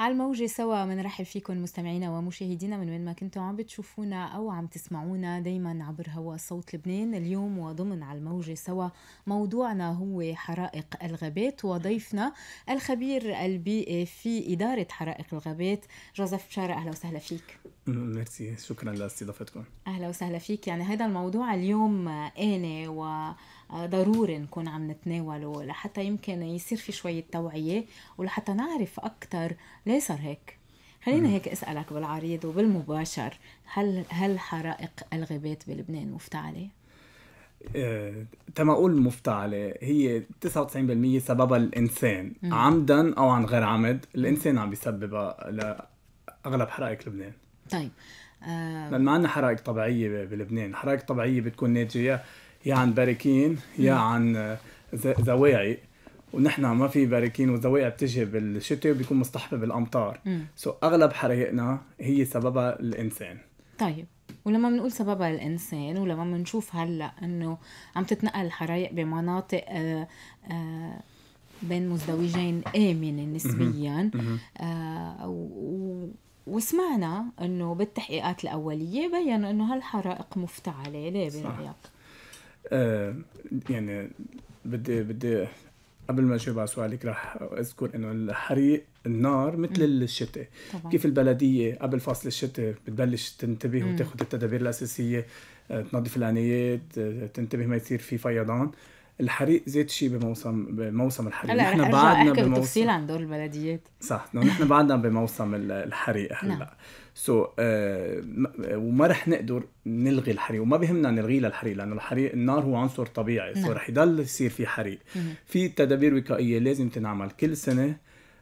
على الموجة سوا بنرحب فيكم مستمعينا ومشاهدينا من وين ما كنتوا عم بتشوفونا أو عم تسمعونا دايما عبر هوا صوت لبنان اليوم وضمن على الموجة سوا موضوعنا هو حرائق الغابات وضيفنا الخبير البيئي إيه في إدارة حرائق الغابات جوزيف بشارة أهلا وسهلا فيك ميرسي شكرا لاستضافتكم أهلا وسهلا فيك يعني هذا الموضوع اليوم أنا و ضروري نكون عم نتناوله لحتى يمكن يصير في شوية توعية ولحتى نعرف أكثر ليه صار هيك خلينا هيك أسألك بالعريض وبالمباشر هل هل حرائق الغابات بلبنان مفتعلة؟ آه، تما اقول مفتعله هي 99% سببها الانسان مم. عمدا او عن غير عمد الانسان عم بيسببها لاغلب حرائق لبنان طيب آه... لان ما عندنا حرائق طبيعيه بلبنان، الحرائق الطبيعيه بتكون ناتجه يا عن باركين يا عن زواعي آه، ونحن ما في باركين وزواعي بتجي بالشتاء وبيكون مصطحبه بالامطار سو so, اغلب حرائقنا هي سببها الانسان طيب ولما بنقول سببها الانسان ولما بنشوف هلا انه عم تتنقل الحرائق بمناطق آآ آه، آآ آه، بين مزدوجين آمنة نسبيا و... وسمعنا انه بالتحقيقات الاوليه بين انه هالحرائق مفتعله ليه برايك؟ آه، يعني بدي بدي قبل ما اجاوب على سؤالك رح اذكر انه الحريق النار مثل الشتاء كيف البلديه قبل فصل الشتاء بتبلش تنتبه وتاخذ التدابير الاساسيه آه، تنظف الانيات آه، تنتبه ما يصير في فيضان الحريق زيت شيء بموسم بموسم الحريق هلا نحن بعدنا بموسم تفصيل عن دور البلديات صح نعم، نحن بعدنا بموسم الحريق هلا سو نعم. so, آه،, آه, وما رح نقدر نلغي الحريق وما بهمنا نلغي للحريق لانه الحريق النار هو عنصر طبيعي سو so نعم. رح يضل يصير في حريق في تدابير وقائيه لازم تنعمل كل سنه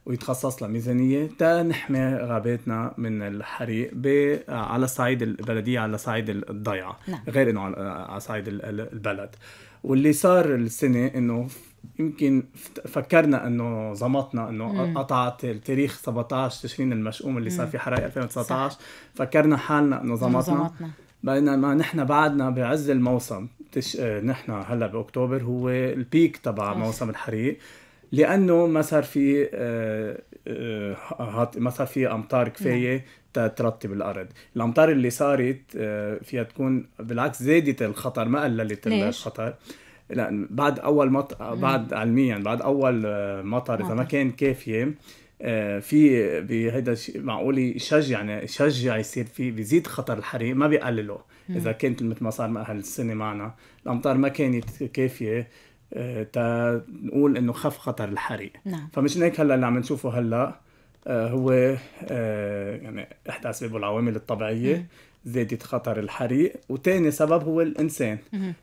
ويتخصص لها ميزانية تنحمي غاباتنا من الحريق ب... على صعيد البلدية على صعيد الضيعة نعم. غير انه على صعيد البلد واللي صار السنه انه يمكن فكرنا انه زمطنا انه قطعت التاريخ 17 تشرين المشؤوم اللي صار في حرائق 2019 صح. فكرنا حالنا انه زمطنا, زمطنا. بينما نحن بعدنا بعز الموسم تش... آه، نحن هلا باكتوبر هو البيك تبع موسم الحريق لانه ما صار في آه، آه، ما صار في امطار كفايه نعم. ترطب الارض الامطار اللي صارت آه، فيها تكون بالعكس زادت الخطر ما قللت ليش؟ الخطر لان بعد اول مط... بعد علميا بعد اول آه، مطر اذا ما كان كافيه آه، في بهذا الشيء معقول يشجع يعني يشجع يصير في بيزيد خطر الحريق ما بيقلله اذا كانت مثل ما صار هالسنه معنا الامطار ما كانت كافيه تنقول انه خف خطر الحريق نعم. فمش هيك هلا اللي عم نشوفه هلا آه، هو آه، يعني احدى اسبابه العوامل الطبيعيه زادت خطر الحريق وتاني سبب هو الانسان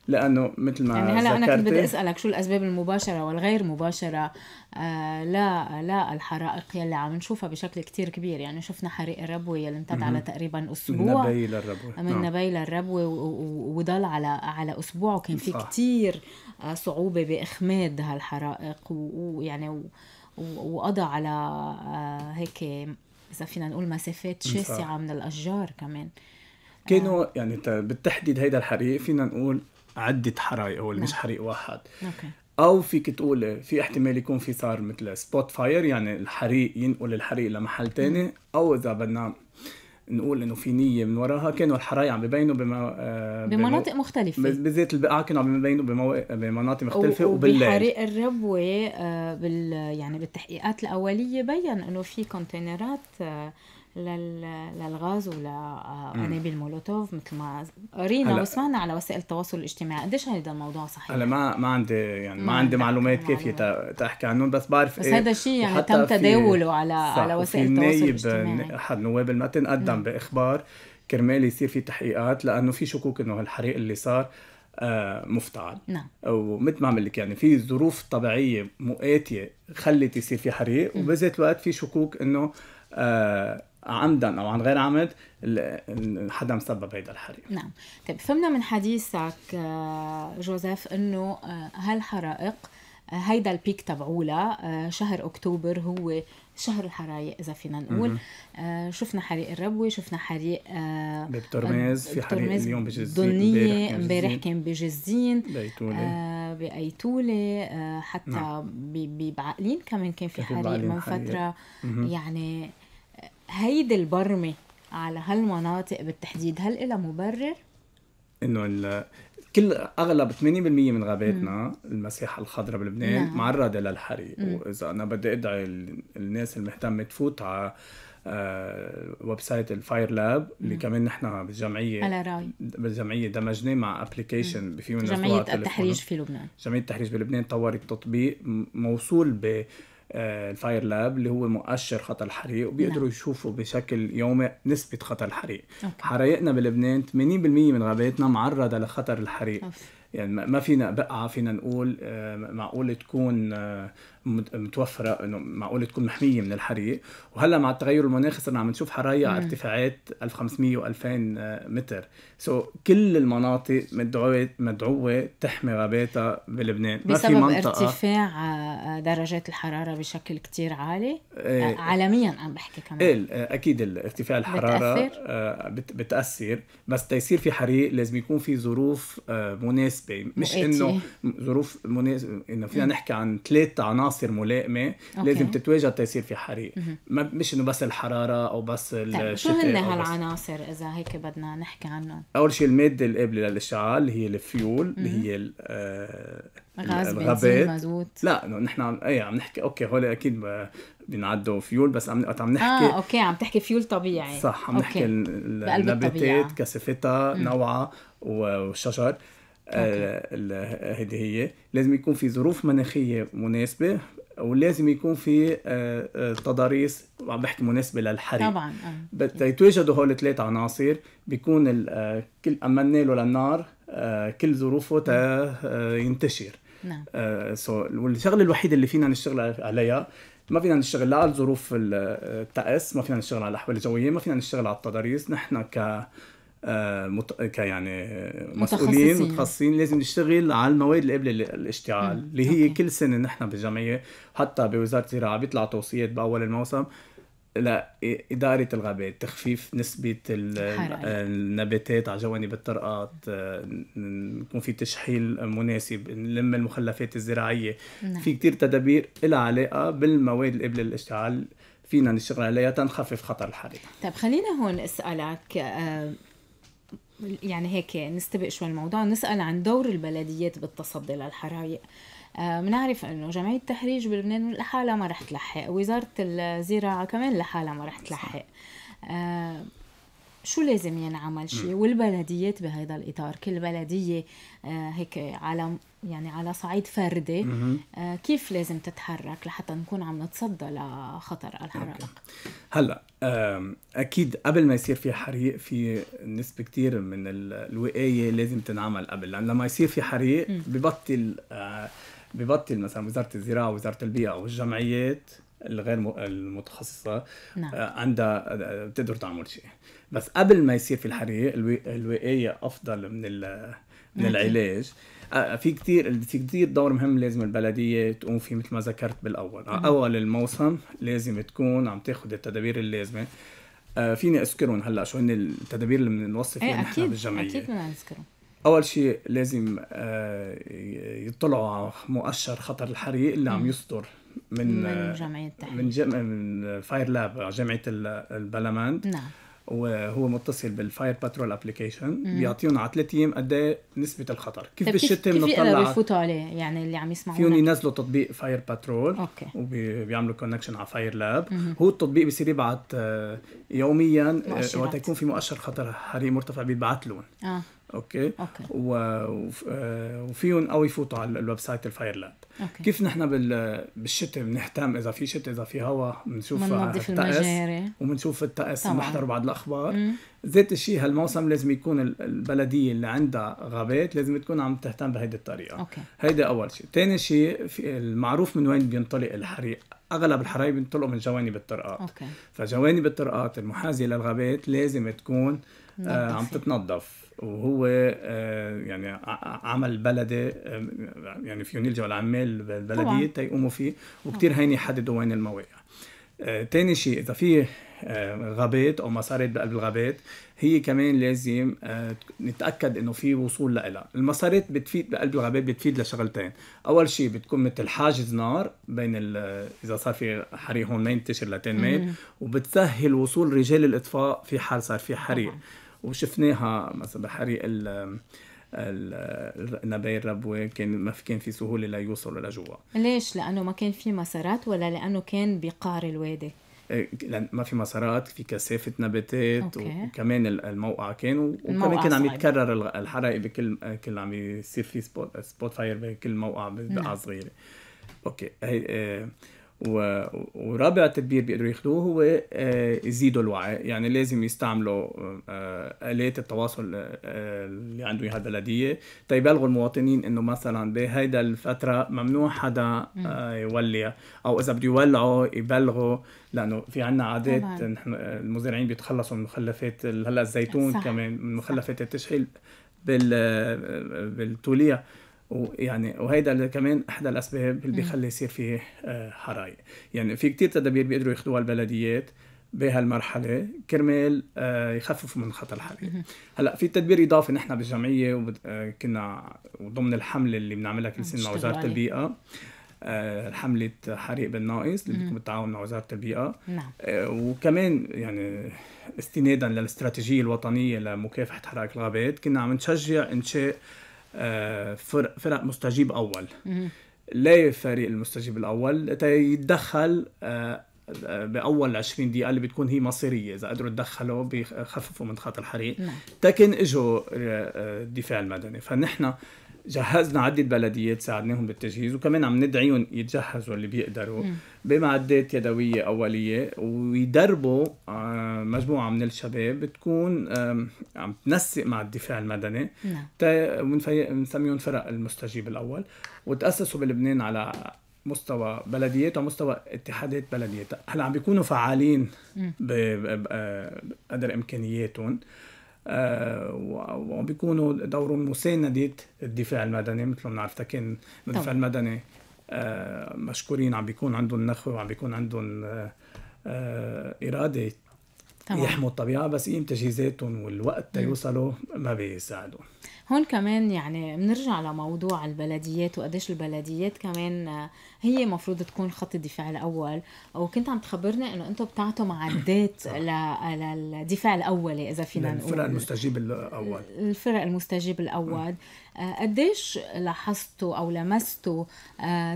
لانه مثل ما يعني هلا انا كنت بدي اسالك شو الاسباب المباشره والغير مباشره آه، لا لا الحرائق يلي عم نشوفها بشكل كتير كبير يعني شفنا حريق الربوة يلي امتد على تقريبا اسبوع من نعم. نبيل الربوة من نبي نبيل الربوة وضل على على اسبوع وكان في كتير صعوبه باخماد هالحرائق ويعني وقضى على آه، هيك اذا فينا نقول مسافات شاسعه آه. من الاشجار كمان كانوا آه. يعني بالتحديد هيدا الحريق فينا نقول عده حرايق هو مش نعم. حريق واحد أوكي. او فيك تقول في احتمال يكون في صار مثل سبوت فاير يعني الحريق ينقل الحريق لمحل تاني او اذا بدنا نقول انه في نيه من وراها كانوا الحراي عم ببينوا بما آه بمناطق بمو... مختلفه بالذات البقاع كانوا عم ببينوا بمو... بمناطق مختلفه وبالليل وبحريق الربوه آه بال يعني بالتحقيقات الاوليه بين انه في كونتينرات آه للغاز ولقنابل آه، مولوتوف مثل ما قرينا وسمعنا على وسائل التواصل الاجتماعي قديش هذا الموضوع صحيح هلا ما ما عندي يعني ما, ما عندي معلومات كافيه تحكي عنهم بس بعرف بس إيه هذا الشيء يعني تم تداوله على على وسائل التواصل الاجتماعي احد نواب المتن قدم باخبار كرمال يصير في تحقيقات لانه في شكوك انه الحريق اللي صار آه مفتعل نعم ومثل ما عم لك يعني في ظروف طبيعيه مؤاتيه خلت يصير في حريق وبذات الوقت في شكوك انه آه عمدا او عن غير عمد حدا مسبب هيدا الحريق نعم طيب فهمنا من حديثك آه، جوزيف انه هالحرائق آه، آه، هيدا البيك تبعولا شهر اكتوبر هو شهر الحرايق اذا فينا نقول شفنا حريق الربوه شفنا حريق آه بترمز في حريق اليوم بجزين امبارح كان بجزين بأيتولة حتى نعم. بعقلين كمان كان في حريق من فتره يعني هيدي البرمة على هالمناطق بالتحديد هل إلها مبرر؟ انه كل اغلب 80% من غاباتنا المساحه الخضراء بلبنان نعم. معرضه للحريق مم. واذا انا بدي ادعي الناس المهتمه تفوت على آه، ويب سايت الفاير لاب اللي مم. كمان نحن بالجمعيه على راي بالجمعيه دمجناه مع ابلكيشن فيه جمعيه التحريج في لبنان جمعيه التحريج بلبنان طورت تطبيق موصول ب آه، الفاير لاب اللي هو مؤشر خطر الحريق وبيقدروا نعم. يشوفوا بشكل يومي نسبة خطر الحريق أوكي. حرائقنا بلبنان 80% من غاباتنا معرضة لخطر الحريق أوف. يعني ما فينا بقعة فينا نقول آه، معقول تكون آه، متوفره انه معقول تكون محميه من الحريق وهلا مع التغير المناخي صرنا عم نشوف حرايق على ارتفاعات 1500 و2000 متر سو so, كل المناطق مدعوه مدعوه تحمي غاباتها بلبنان ما في منطقه ارتفاع آه، درجات الحراره بشكل كتير عالي إيه آه، عالميا عم بحكي كمان إيه اكيد ارتفاع الحراره بتأثر, آه، بتأثر بس تيصير في حريق لازم يكون في ظروف مناسبه مش انه ظروف مناسبه انه فينا نحكي عن ثلاث عناصر عناصر ملائمه أوكي. لازم تتواجد تيصير في حريق ما مش انه بس الحراره او بس طيب، الشتاء شو هن هالعناصر اذا هيك بدنا نحكي عنهم اول شيء الماده القابله للاشعال اللي هي الفيول اللي هي آه، غاز الغابات مازوت لا نحن عم اي عم نحكي اوكي هول اكيد بينعدوا فيول بس عم عم آه، نحكي اه اوكي عم تحكي فيول طبيعي صح عم أوكي. نحكي النباتات كثافتها نوعها وشجر آه، هذه هي لازم يكون في ظروف مناخيه مناسبه ولازم يكون في آه، آه، تضاريس عم بحكي مناسبه للحريق طبعا آه. يتواجدوا هول الثلاث عناصر بيكون كل امنا له للنار كل ظروفه ينتشر نعم سو والشغله الوحيده اللي فينا نشتغل عليها ما فينا نشتغل لا على ظروف التأس ما فينا نشتغل على الاحوال الجويه ما فينا نشتغل على التضاريس نحن ك آه، مت... يعني مسؤولين متخصصين لازم نشتغل على المواد اللي قبل الاشتعال اللي هي أوكي. كل سنه نحن بالجمعيه حتى بوزاره الزراعه بيطلع توصيات باول الموسم لإدارة الغابات تخفيف نسبة النباتات على جوانب الطرقات آه، يكون في تشحيل مناسب نلم المخلفات الزراعية نعم. في كتير تدابير لها علاقة بالمواد قبل الاشتعال فينا نشتغل عليها تنخفف خطر الحريق طيب خلينا هون أسألك آه، يعني هيك نستبق شوي الموضوع نسأل عن دور البلديات بالتصدي للحرائق بنعرف آه، انه جمعيه التحريج بلبنان لحالها ما رح تلحق وزاره الزراعه كمان لحالها ما رح تلحق آه، شو لازم ينعمل شيء والبلديات بهذا الاطار كل بلديه آه، هيك على يعني على صعيد فردي آه كيف لازم تتحرك لحتى نكون عم نتصدى لخطر الحرائق هلا اكيد قبل ما يصير في حريق في نسبه كثير من الوقايه لازم تنعمل قبل لان لما يصير في حريق ببطل آه ببطل مثلا وزاره الزراعه وزاره البيئه والجمعيات الغير المتخصصه آه، نعم. عندها آه، بتقدر تعمل شيء بس قبل ما يصير في الحريق الوقايه افضل من من العلاج آه، آه، في كثير في كثير دور مهم لازم البلديه تقوم فيه مثل ما ذكرت بالاول اول الموسم لازم تكون عم تاخذ التدابير اللازمه آه، فيني اذكرهم هلا شو هن التدابير اللي بنوصف فيها نحن بالجمعيه اكيد بدنا نذكرهم اول شيء لازم يطلعوا على مؤشر خطر الحريق اللي عم يصدر من من جمعيه من, جم... من فاير لاب جمعيه البلماند نعم وهو متصل بالفاير باترول ابلكيشن بيعطيهم على ثلاث ايام قد إيه نسبه الخطر كيف بالشتاء بنطلع كيف بيفوتوا عليه يعني اللي عم يسمعوا فيهم ينزلوا تطبيق فاير باترول اوكي وبيعملوا كونكشن على فاير لاب مم. هو التطبيق بصير يبعث آه، يوميا آه، وقت يكون في مؤشر خطر حريق مرتفع بيبعث لهم آه. اوكي, أوكي. آه، وفيهم قوي يفوتوا على الويب سايت الفايرلاند أوكي. كيف نحن بالشتاء بنهتم اذا في شتاء اذا في هواء بنشوف الطقس وبنشوف الطقس بنحضر بعض الاخبار ذات الشيء هالموسم لازم يكون البلديه اللي عندها غابات لازم تكون عم تهتم بهيدي الطريقه أوكي. هيدا اول شيء ثاني شيء المعروف من وين بينطلق الحريق اغلب الحرايق بينطلقوا من جوانب الطرقات أوكي. فجوانب الطرقات المحاذيه للغابات لازم تكون آه عم تتنظف وهو آه يعني عمل بلدي آه يعني فيهم يلجأوا العمال البلدية تيقوموا فيه وكتير هين يحددوا وين المواقع آه، تاني شيء اذا في آه، غابات او مسارات بقلب الغابات هي كمان لازم آه، نتاكد انه في وصول لها المسارات بتفيد بقلب الغابات بتفيد لشغلتين اول شيء بتكون مثل حاجز نار بين اذا صار في حريق هون ما ينتشر لتين ميل وبتسهل وصول رجال الاطفاء في حال صار في حريق وشفناها مثلا بحريق ال النبي الربوي كان ما كان في سهوله ليوصلوا لجوا ليش؟ لانه ما كان في مسارات ولا لانه كان بقار الوادي؟ إيه، ما في مسارات في كثافه نباتات أوكي. وكمان الموقع كان وكمان كان عم يتكرر الحرائق بكل كل عم يصير في سبوت, سبوت فاير بكل موقع نعم. بقعه صغيره اوكي هي إيه، ورابع تدبير بيقدروا ياخدوه هو آه، يزيدوا الوعي يعني لازم يستعملوا آه، الات التواصل آه، اللي عنده اياها البلديه تيبلغوا طيب المواطنين انه مثلا بهيدا الفتره ممنوع حدا يولي او اذا بده يولعوا يبلغوا لانه في عنا عادات نحن المزارعين بيتخلصوا من مخلفات هلا الزيتون صح. كمان من مخلفات التشحيل بال بالتوليع ويعني وهيدا كمان احدى الاسباب اللي بيخلي يصير فيه آه، حرائق يعني في كتير تدابير بيقدروا ياخذوها البلديات بهالمرحله كرمال آه، يخففوا من خطر الحريق هلا في تدبير اضافي نحن بالجمعيه آه، كنا وضمن الحمله اللي بنعملها كل سنه مع وزاره البيئه حملة حريق بالناقص اللي بتكون بالتعاون مع وزارة البيئة نعم. وكمان يعني استنادا للاستراتيجية الوطنية لمكافحة حرائق الغابات كنا عم نشجع إنشاء آه، فرق, فرق مستجيب اول ليه فريق المستجيب الاول يتدخل آه، آه، باول 20 دقيقه اللي بتكون هي مصيريه اذا قدروا يتدخلوا بخففوا من خط الحريق تكن نعم. اجوا الدفاع المدني فنحن جهزنا عدة بلديات ساعدناهم بالتجهيز وكمان عم ندعيهم يتجهزوا اللي بيقدروا بمعدات يدوية أولية ويدربوا آه، مجموعة من الشباب بتكون عم تنسق مع الدفاع المدني ونسميهم نعم. فرق المستجيب الأول وتأسسوا بلبنان على مستوى بلديات ومستوى اتحادات بلديات هلا عم بيكونوا فعالين بقدر آه، امكانياتهم آه، وعم بيكونوا دورهم مساندة الدفاع المدني مثل ما بنعرف كان الدفاع المدني آه، مشكورين عم بيكون عندهم نخوة وعم بيكون عندهم آه، إرادة طبعا. يحموا الطبيعه بس قيم تجهيزاتهم والوقت تيوصلوا ما بيساعدوا هون كمان يعني بنرجع لموضوع البلديات وقديش البلديات كمان آه، هي مفروض تكون خط الدفاع الاول وكنت عم تخبرني انه انتم بتعطوا معدات آه. للدفاع الاولي اذا فينا نقول الفرق المستجيب الاول الفرق المستجيب الاول آه، قديش لاحظتوا او لمستوا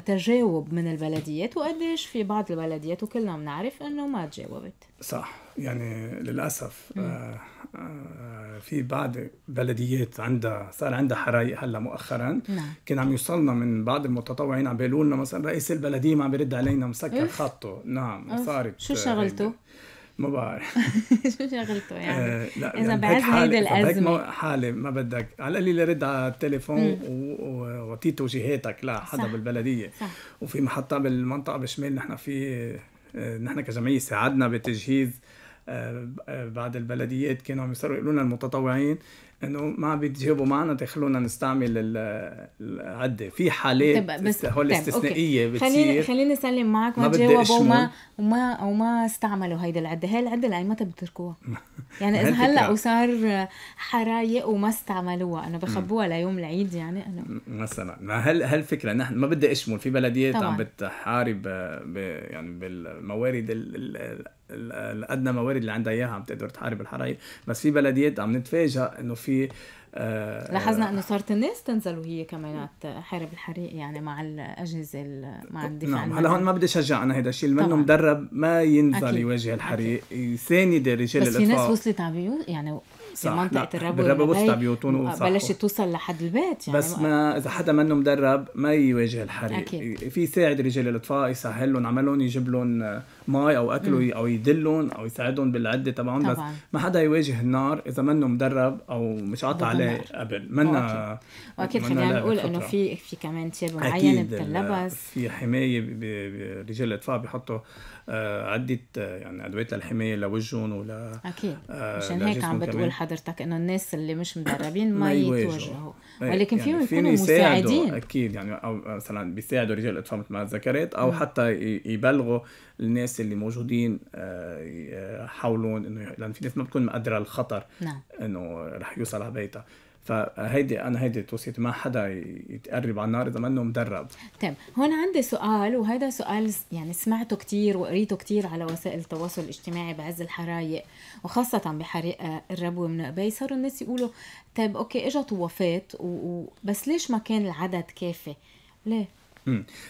تجاوب من البلديات وقديش في بعض البلديات وكلنا بنعرف انه ما تجاوبت صح يعني للاسف آه آه في بعض بلديات عندها صار عندها حرايق هلا مؤخرا نعم. كان عم يوصلنا من بعض المتطوعين عم بيقولوا لنا مثلا رئيس البلديه ما عم بيرد علينا مسكر خطه نعم صارت شو شغلته؟ آه، يعني ما بعرف شو شغلته يعني؟ آه لا اذا يعني بعد هيدي الازمه حالي ما بدك على القليله رد على التليفون واعطي توجيهاتك لحدا بالبلديه صح. وفي محطه بالمنطقه بالشمال نحن في آه، نحن كجمعيه ساعدنا بتجهيز آه، آه، بعض البلديات كانوا عم يصروا يقولوا لنا المتطوعين انه ما بتجيبوا معنا تخلونا نستعمل العده في حالات طيب، بس هول طيب، استثنائيه بتصير خليني خليني اسلم معك ما, تجاوبوا وما وما وما استعملوا هيدي العده هي العده لأي متى بتركوها يعني اذا هلا وصار حرايق وما استعملوها انا بخبوها ليوم العيد يعني انا مثلا ما هل هل فكره نحن ما بدي اشمل في بلديات طبعا. عم بتحارب آه، يعني بالموارد ال... الادنى موارد اللي عندها اياها عم تقدر تحارب الحرائق بس في بلديات عم نتفاجئ انه في آه، لاحظنا انه صارت الناس تنزل وهي كمان تحارب الحريق يعني مع الاجهزه مع نعم، الدفاع نعم هلا هون ما بدي اشجع انا هذا الشيء اللي منه مدرب ما ينزل أكيد. يواجه الحريق يساند رجال الاطفاء بس في ناس وصلت على بيوت يعني في منطقه الربو الربو وسط بيوتهم آه، بلشت توصل لحد البيت يعني بس ما اذا حدا منه مدرب ما يواجه الحريق أكيد. في يساعد رجال الاطفاء يسهل لهم عملهم يجيب لهم آه، مي او اكل مم. او يدلهم او يساعدهم بالعده تبعهم بس ما حدا يواجه النار اذا منه مدرب او مش قاطع عليه قبل منا واكيد خلينا نقول انه في في كمان ثياب معينه بتنلبس في حمايه رجال الاطفاء بيحطوا آه، عدة آه، يعني أدوات للحماية لوجههم ولا أكيد مشان آه، هيك عم بتقول حضرتك إنه الناس اللي مش مدربين ما, ما يتوجهوا إيه، ولكن يعني فيهم يكونوا مساعدين أكيد يعني أو مثلا بيساعدوا رجال الإطفاء مثل ما ذكرت أو م. حتى يبلغوا الناس اللي موجودين يحاولون آه، آه، انه لان في ناس ما بتكون مقدره الخطر نعم. انه رح يوصل على بيتها فهيدي انا هيدي توصيتي ما حدا يتقرب على النار اذا ما انه مدرب طيب هون عندي سؤال وهذا سؤال يعني سمعته كثير وقريته كثير على وسائل التواصل الاجتماعي بعز الحرايق وخاصه بحريق آه، الربوه من ابي صاروا الناس يقولوا طيب اوكي اجت وفاه و... بس ليش ما كان العدد كافي؟ ليه؟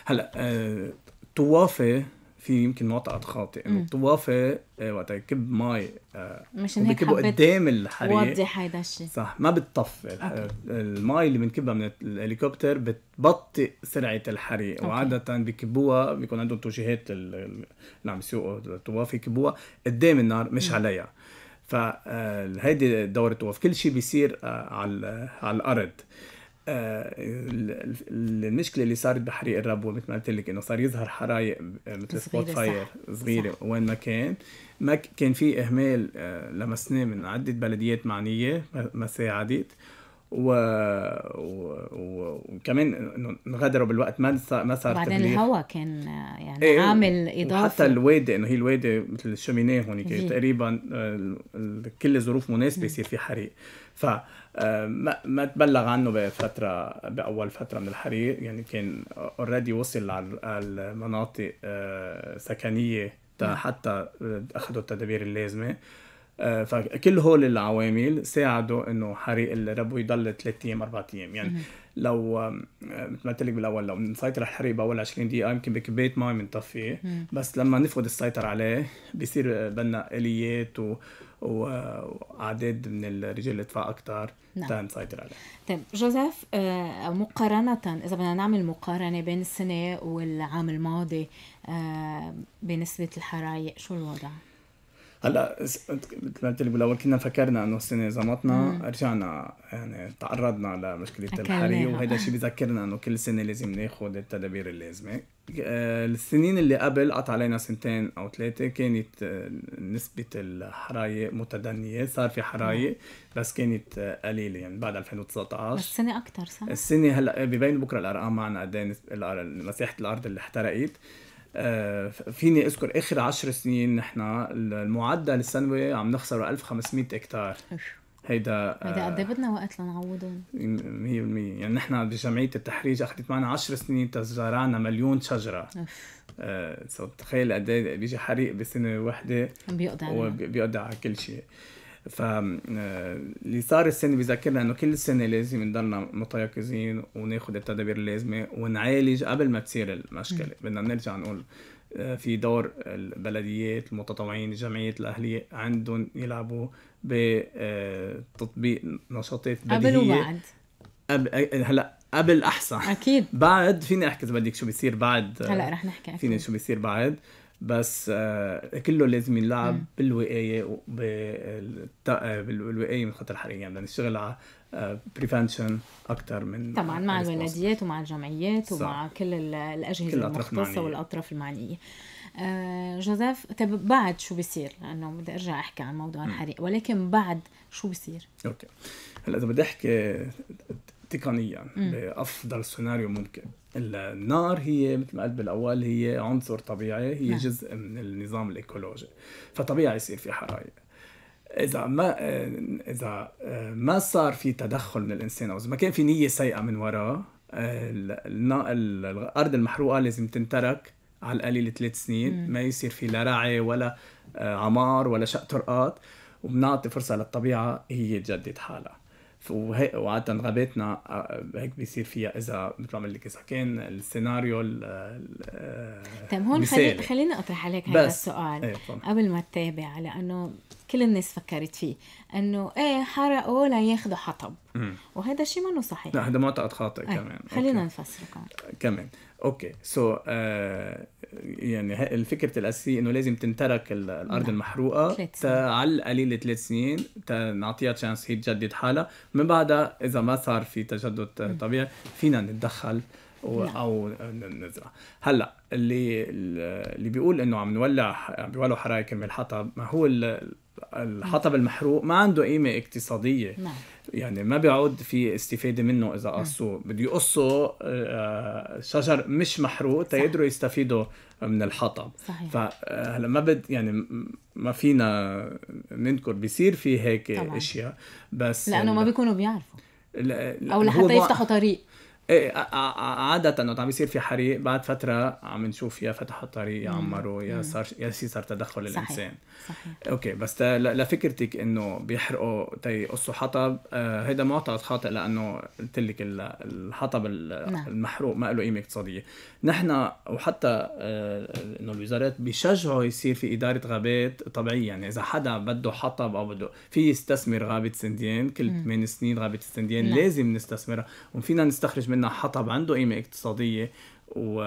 هلا أه... طوافه في يمكن نقطة خاطئ انه الطوافه إيه، وقت يكب مي آه، مشان هيك حبيت قدام الحريق وضح هيدا الشيء صح ما بتطفي المي اللي بنكبها من الهليكوبتر بتبطئ سرعه الحريق أوكي. وعاده بكبوها بيكون عندهم توجيهات اللي عم يسوقوا الطوافة يكبوها قدام النار مش م. عليها فهيدي آه، دورة الطواف كل شيء بيصير آه، على على الارض آه، المشكله اللي صارت بحريق الربوه مثل ما قلت لك انه صار يظهر حرايق آه، مثل سبوت فاير صغيره صح. وين ما كان ما كان في اهمال آه، لمسناه من عده بلديات معنيه ما ساعدت و... و... و... وكمان انغدروا بالوقت ما صار ما صار وبعدين الهواء كان يعني ايه عامل اضافي حتى الوادي انه هي الوادي مثل الشمينيه هون تقريبا كل الظروف مناسبه يصير في حريق ف آه، ما ما تبلغ عنه بفتره باول فتره من الحريق يعني كان اوريدي وصل على المناطق آه، سكنيه نعم. حتى آه، اخذوا التدابير اللازمه آه، فكل هول العوامل ساعدوا انه حريق الربو يضل ثلاث ايام اربع ايام يعني لو آه، مثل ما قلت لك بالاول لو نسيطر على الحريق باول 20 دقيقه يمكن بكبايه ماي بنطفيه بس لما نفقد السيطره عليه بصير بدنا اليات و... واعداد من الرجال اللي اكثر نعم. نسيطر عليه طيب جوزيف آه، مقارنه اذا بدنا نعمل مقارنه بين السنه والعام الماضي بنسبه الحرايق شو الوضع؟ هلا مثل ما قلت لك بالاول كنا فكرنا انه السنه زمطنا رجعنا يعني تعرضنا لمشكله الحري وهذا الشيء بذكرنا انه كل سنه لازم ناخذ التدابير اللازمه آه، السنين اللي قبل قطع علينا سنتين او ثلاثه كانت آه، نسبه الحرايق متدنيه صار في حرايق بس كانت آه، قليله يعني بعد 2019 بس السنه اكثر صح السنه هلا ببين بكره الارقام معنا قد إيه مساحه الارض اللي احترقت آه، فيني اذكر اخر عشر سنين نحن المعدل السنوي عم نخسر 1500 هكتار هيدا آه، هيدا قد إيه بدنا وقت لنعوضهم 100% يعني نحن بجمعيه التحريج اخذت معنا 10 سنين تزرعنا مليون شجره آه، سو تخيل قد ايه بيجي حريق بسنه واحده بيقضي على بيقضي على كل شيء ف اللي آه، صار السنه بذكرنا انه كل سنه لازم نضلنا متيقظين وناخذ التدابير اللازمه ونعالج قبل ما تصير المشكله بدنا نرجع نقول آه، في دور البلديات المتطوعين الجمعيات الاهليه عندهم يلعبوا بتطبيق آه، نشاطات بديهيه قبل وبعد هلا قبل احسن اكيد بعد فيني احكي اذا بدك شو بيصير بعد هلا رح نحكي أكيد. فيني شو بيصير بعد بس آه، كله لازم ينلعب بالوقايه آه، بالوقايه من خطر الحريق يعني بدنا نشتغل على بريفنشن آه، اكثر من طبعا مع الولاديات ومع الجمعيات ومع صح. كل الاجهزه كل المختصه والاطراف المعنيه جوزيف طيب بعد شو بيصير لانه بدي ارجع احكي عن موضوع الحريق ولكن بعد شو بيصير اوكي هلا اذا بدي احكي تقنيا بافضل سيناريو ممكن النار هي مثل ما قلت بالاول هي عنصر طبيعي هي نعم. جزء من النظام الايكولوجي فطبيعي يصير في حرائق اذا ما اذا ما صار في تدخل من الانسان او اذا ما كان في نيه سيئه من وراه الارض المحروقه لازم تنترك على القليل ثلاث سنين ما يصير في لا رعي ولا آه، عمار ولا شق طرقات وبنعطي فرصه للطبيعه هي تجدد حالها وعادة غاباتنا آه، آه، هيك بيصير فيها إذا مثل ما لك إذا كان السيناريو آه، طيب هون خلي... خليني أطرح عليك هذا السؤال ايه قبل ما تتابع لأنه كل الناس فكرت فيه انه ايه حرقوا لياخذوا حطب وهذا الشيء منه صحيح لا هذا معتقد خاطئ ايه كمان خلينا نفسره كمان كمان اوكي سو so, uh, يعني الفكره الاساسيه انه لازم تنترك الارض نعم. المحروقه على القليل ثلاث سنين نعطيها تشانس هي تجدد حالها من بعدها اذا ما صار في تجدد طبيعي فينا نتدخل و... نعم. او نزرع هلا اللي اللي بيقول انه عم نولع عم بيولعوا حرايق من الحطب ما هو ال... الحطب المحروق ما عنده قيمة اقتصادية نعم. يعني ما بيعود في استفادة منه إذا نعم. قصوه بده يقصوا آه، شجر مش محروق تيقدروا يستفيدوا من الحطب صحيح. فهلا ما بد يعني ما فينا ننكر بيصير في هيك طبعا. اشياء بس لانه ما بيكونوا بيعرفوا او لحتى يفتحوا طريق ايه عادة وقت عم بيصير في حريق بعد فترة عم نشوف يا فتحوا الطريق يا عمروا يا صار يا شي صار تدخل صحيح. الانسان صحيح اوكي بس لفكرتك انه بيحرقوا تيقصوا حطب هذا آه معتقد خاطئ لانه قلت لك الحطب نعم. المحروق ما له قيمة اقتصادية نحن وحتى آه انه الوزارات بيشجعوا يصير في ادارة غابات طبيعية يعني اذا حدا بده حطب او بده في يستثمر غابة سنديان كل 8 سنين غابة سنديان نعم. لازم نستثمرها وفينا نستخرج منها انه حطب عنده قيمه اقتصاديه و...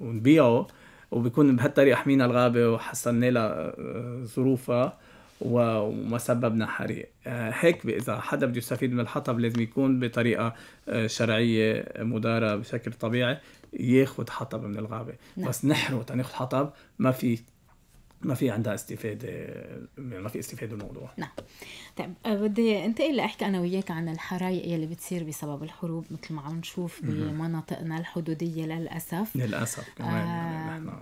ونبيعه وبيكون بهالطريقه حمينا الغابه وحسنا لها آه، ظروفها وما سببنا حريق آه، هيك اذا حدا بده يستفيد من الحطب لازم يكون بطريقه آه، شرعيه مداره بشكل طبيعي ياخذ حطب من الغابه نعم. بس نحرق تاخذ حطب ما في ما في عندها استفادة يعني ما في استفادة من الموضوع نعم طيب آه، بدي انتقل لاحكي انا وياك عن الحرايق يلي بتصير بسبب الحروب مثل ما عم نشوف بمناطقنا الحدودية للأسف للأسف كمان آه... نحن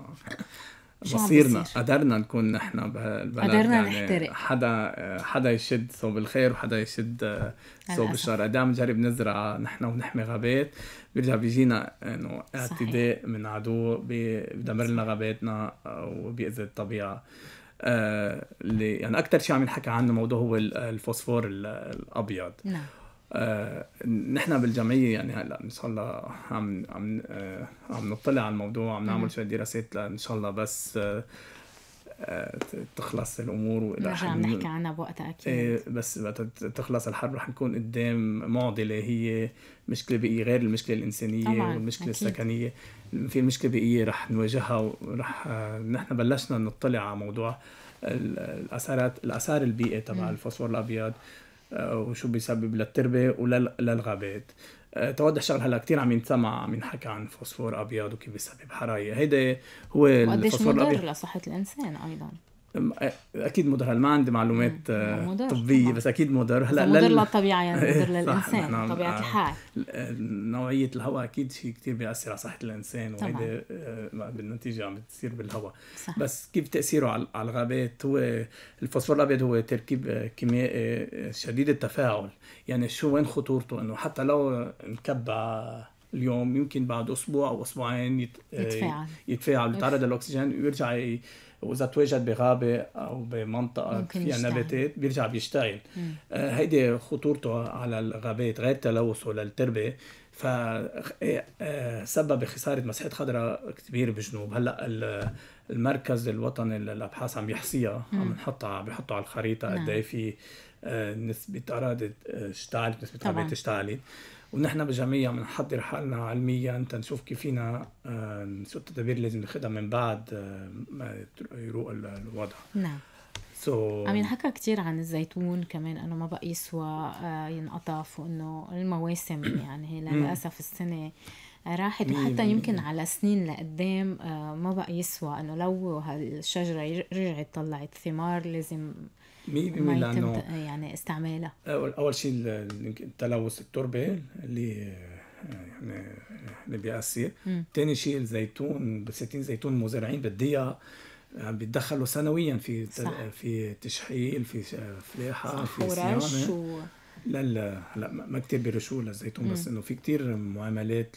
مصيرنا قدرنا نكون نحن بهالبلد قدرنا يعني نحترق حدا حدا يشد ثوب الخير وحدا يشد آه، ثوب الشر قد نجرب نزرع نحن ونحمي غابات بيرجع بيجينا انه اعتداء من عدو بدمر لنا غاباتنا آه، وبيأذي الطبيعه آه، اللي يعني اكثر شيء عم ينحكى عنه موضوع هو الفوسفور الابيض نعم آه نحن بالجمعيه يعني هلا ان شاء الله عم عم آه عم نطلع على الموضوع عم نعمل شويه دراسات لإن شاء الله بس آه, آه، تخلص الامور والى رح عم نحكي عنها بوقتها اكيد إيه بس وقت تخلص الحرب رح نكون قدام معضله هي مشكله بقيه غير المشكله الانسانيه طبعاً والمشكله أكيد. السكنيه في مشكله بقيه رح نواجهها ورح آه، نحن بلشنا نطلع على موضوع الاثارات الاثار البيئي تبع الفوسفور الابيض آه، وشو بيسبب للتربه وللغابات آه، توضح شغله هلا كثير عم ينسمع عم ينحكى عن فوسفور ابيض وكيف بيسبب حرايق هيدا هو الفوسفور الابيض مضر لصحه الانسان ايضا اكيد مدر هلا ما عندي معلومات آه، مدر. طبيه بس اكيد مدر هلا مدر لل... للطبيعه يعني إيه، مدر للانسان نعم. طبيعه آه، الحال نوعيه الهواء اكيد شيء كثير بياثر على صحه الانسان وهيدا آه، بالنتيجه عم بتصير بالهواء صح. بس كيف تاثيره على الغابات هو الفوسفور الابيض هو تركيب كيميائي شديد التفاعل يعني شو وين خطورته انه حتى لو انكب اليوم يمكن بعد اسبوع او اسبوعين يت... آه، يتفاعل يتفاعل يتعرض للاكسجين ويرجع ي... واذا تواجد بغابه او بمنطقه فيها نباتات بيرجع بيشتغل آه، هيدي آه خطورته على الغابات غير تلوثه للتربه فسبب إيه، آه، خساره مساحات خضراء كبيره بالجنوب هلا المركز الوطني للابحاث عم يحصيها عم نحطها عم بيحطوا على الخريطه قد نعم. ايه في نسبه اراضي اشتعلت نسبه غابات اشتعلت ونحن بجميع بنحضر حالنا علميا تنشوف كيف فينا شو آه، التدابير لازم ناخذها من بعد آه، ما يروق الوضع نعم سو so... عم ينحكى كثير عن الزيتون كمان انه ما بقى يسوى آه، ينقطف وانه المواسم يعني هي للاسف السنه راحت وحتى يمكن على سنين لقدام آه، ما بقى يسوى انه لو هالشجره رجعت طلعت ثمار لازم ما لانه يعني استعمالها اول شيء التلوث التربه اللي يعني اللي بيأثر ثاني شيء الزيتون بساتين زيتون المزارعين بديها آه، عم بيتدخلوا سنويا في صح. في تشحيل في آه، فلاحه في صيانه لا لا هلا ما كثير بيرشوا للزيتون بس انه في كثير معاملات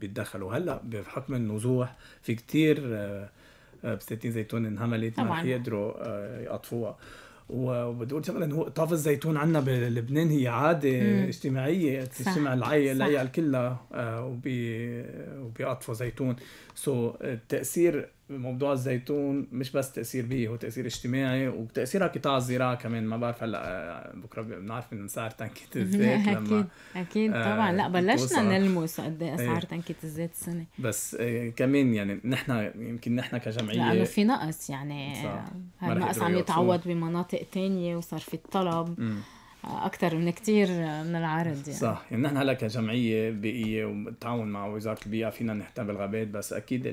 بيتدخلوا هلا بحكم النزوح في كثير آه، بستين زيتون انهملت ما يقدروا آه، يقطفوها وبدي اقول شغله انه قطاف الزيتون عندنا بلبنان هي عاده مم. اجتماعيه تجتمع العيال العيال كلها آه، وبيقطفوا زيتون سو التاثير موضوع الزيتون مش بس تاثير بيئي هو تاثير اجتماعي وتاثير على قطاع الزراعه كمان ما بعرف هلا آه، بكره بنعرف من سعر تنكيه الزيت لما اكيد اكيد آه، طبعا لا بلشنا نلمس قد ايه اسعار إيه. تنكيه الزيت السنه بس آه، كمان يعني نحن يمكن نحن كجمعيه لانه في نقص يعني هالنقص عم يتعوض بمناطق تانية وصار في الطلب م. اكثر من كثير من العرض يعني صح يعني نحن هلا كجمعيه بيئيه وبالتعاون مع وزاره البيئه فينا نهتم بالغابات بس اكيد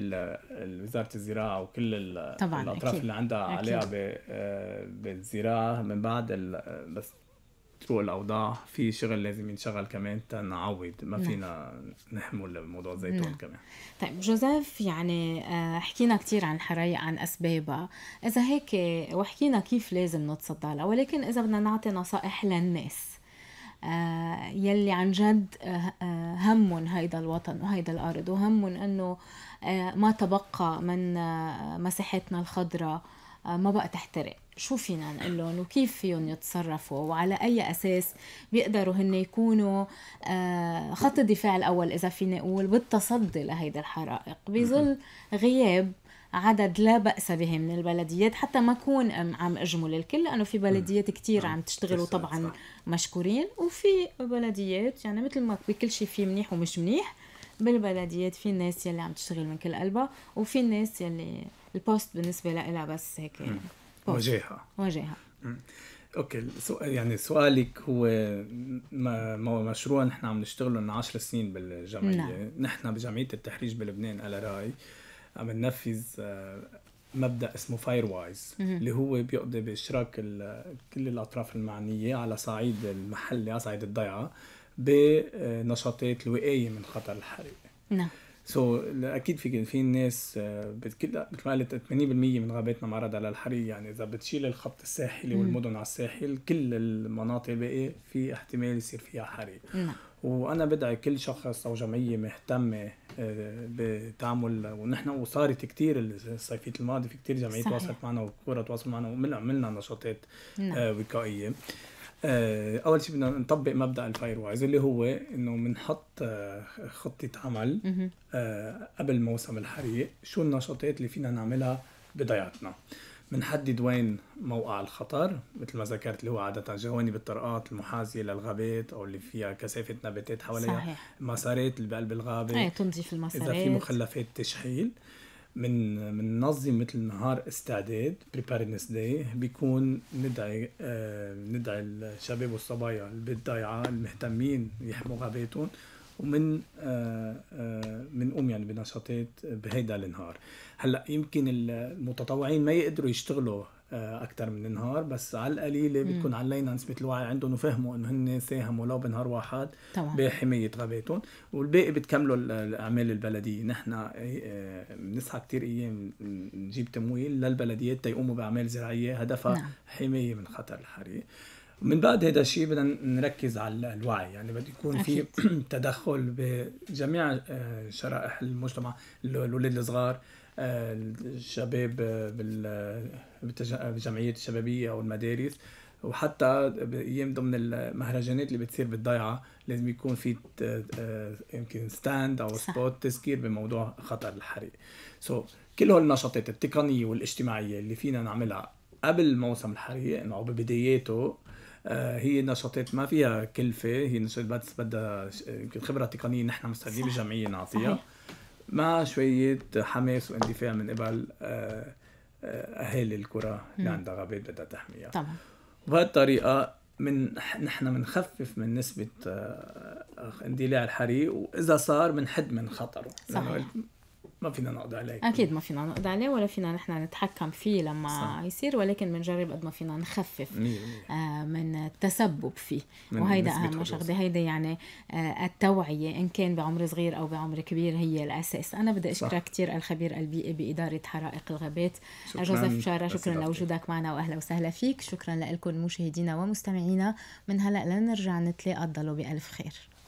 وزاره الزراعه وكل الاطراف اللي عندها علاقه آه، بالزراعه من بعد بس الاوضاع في شغل لازم ينشغل كمان تنعوض ما نعم. فينا نحمل موضوع الزيتون نعم. كمان طيب جوزيف يعني آه، حكينا كثير عن الحرائق عن اسبابها اذا هيك وحكينا كيف لازم نتصدى لها ولكن اذا بدنا نعطي نصائح للناس آه، يلي عن جد آه، همهم هيدا الوطن وهيدا الارض وهمهم انه ما تبقى من مساحتنا الخضراء ما بقى تحترق شو فينا نقول لهم وكيف فيهم يتصرفوا وعلى اي اساس بيقدروا هن يكونوا آه، خط الدفاع الاول اذا فيني اقول بالتصدي لهيدي الحرائق بظل غياب عدد لا بأس به من البلديات حتى ما أكون عم أجمل الكل لأنه في بلديات كتير نعم. عم تشتغل وطبعا مشكورين وفي بلديات يعني مثل ما بكل شيء في منيح ومش منيح بالبلديات في الناس يلي عم تشتغل من كل قلبها وفي الناس يلي البوست بالنسبة لها بس هيك يعني. واجهها واجهها اوكي سؤال يعني سؤالك هو مشروع نحن عم نشتغله من 10 سنين بالجمعيه نعم. نحن بجمعيه التحريج بلبنان على راي عم ننفذ آه، مبدا اسمه فاير وايز اللي هو بيقضي باشراك كل الاطراف المعنيه على صعيد المحلي على صعيد الضيعه بنشاطات الوقايه من خطر الحريق نعم سو so, اكيد في في ناس مثل ما قلت 80% من غاباتنا معرضه للحريق يعني اذا بتشيل الخط الساحلي والمدن على الساحل كل المناطق الباقيه في احتمال يصير فيها حريق نعم. وانا بدعي كل شخص او جمعيه مهتمه آه، بتعمل ونحن وصارت كثير الصيفيه الماضي في كثير جمعيه تواصلت معنا وكوره تواصل معنا وعملنا نشاطات نعم. آه، وقائيه آه، اول شيء بدنا نطبق مبدا الفاير وايز اللي هو انه بنحط آه، خطه عمل آه، قبل موسم الحريق شو النشاطات اللي فينا نعملها بضيعتنا بنحدد وين موقع الخطر مثل ما ذكرت اللي هو عادة جوانب الطرقات المحاذية للغابات أو اللي فيها كثافة نباتات حواليها صحيح. مسارات اللي بقلب الغابة أي تنظيف المسارات إذا في مخلفات تشحيل من مننظم مثل نهار استعداد بريبارنس داي بيكون ندعي آه، ندعي الشباب والصبايا بالضيعه المهتمين يحموا غاباتهم ومن آه، آه، من آه يعني بنشاطات بهيدا النهار هلا يمكن المتطوعين ما يقدروا يشتغلوا آه، اكثر من نهار بس على القليله بتكون علينا نسبه الوعي عندهم وفهموا انه هن ساهموا لو بنهار واحد طبعا. بحمايه غاباتهم والباقي بتكملوا الاعمال البلديه نحن آه، بنسعى كثير ايام نجيب تمويل للبلديات تيقوموا باعمال زراعيه هدفها نعم. حمايه من خطر الحريق من بعد هذا الشيء بدنا نركز على الوعي يعني بده يكون في تدخل بجميع آه، شرائح المجتمع الاولاد الصغار الشباب بال بالجمعيات الشبابية أو المدارس وحتى ايام ضمن المهرجانات اللي بتصير بالضيعه لازم يكون في آه، يمكن ستاند او سبوت تذكير بموضوع خطر الحريق سو so, كل النشاطات التقنيه والاجتماعيه اللي فينا نعملها قبل موسم الحريق انه ببداياته آه، هي نشاطات ما فيها كلفه هي نشاطات بس بدها يمكن خبره تقنيه نحن مستعدين بالجمعيه نعطيها مع شويه حماس واندفاع من قبل آه، اهالي القرى اللي عندها غابات بدها تحميها طبعا بهالطريقه من نحن بنخفف من نسبه آه، اندلاع الحريق واذا صار بنحد من خطره صحيح ما فينا نقضي عليه اكيد ما فينا نقضي عليه ولا فينا نحن نتحكم فيه لما صح. يصير ولكن بنجرب قد ما فينا نخفف آه من التسبب فيه من وهيدا اهم شغله هيدا يعني آه التوعيه ان كان بعمر صغير او بعمر كبير هي الاساس انا بدي اشكرك كثير الخبير البيئي باداره حرائق الغابات جوزيف شاره شكرا لوجودك معنا واهلا وسهلا فيك شكرا لكم مشاهدينا ومستمعينا من هلا لنرجع نتلاقى تضلوا بالف خير